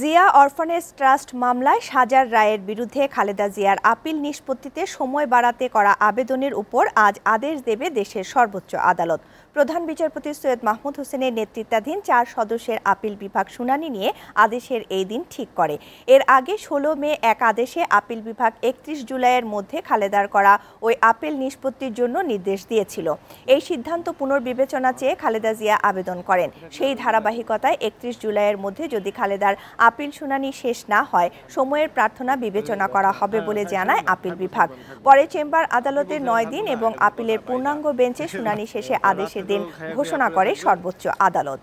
Zia orphanage trust মামলায় সাজার রায়ের বিরুদ্ধে খালেদা জিয়ার আপিল নিষ্পত্তিতে সময় বাড়াতে করা আবেদনের উপর আজ আদেশ দেবে দেশের সর্বোচ্চ আদালত প্রধান বিচারপতি সৈয়দ মাহমুদ হোসেনের নেতৃত্বাধীন চার সদস্যের আপিল বিভাগ শুনানি নিয়ে আদেশের এই দিন ঠিক করে এর আগে ষোলো মে এক আদেশে আপিল বিভাগ একত্রিশ জুলাইয়ের মধ্যে খালেদার করা ওই আপিল নিষ্পত্তির জন্য নির্দেশ দিয়েছিল এই সিদ্ধান্ত পুনর্বিবেচনা চেয়ে খালেদা জিয়া আবেদন করেন সেই ধারাবাহিকতায় একত্রিশ জুলাইয়ের মধ্যে যদি খালেদার আপিল শুনানি শেষ না হয় সময়ের প্রার্থনা বিবেচনা করা হবে বলে জানায় আপিল বিভাগ পরে চেম্বার আদালতের নয় দিন এবং আপিলের পূর্ণাঙ্গ বেঞ্চে শুনানি শেষে আদেশের দিন ঘোষণা করে সর্বোচ্চ আদালত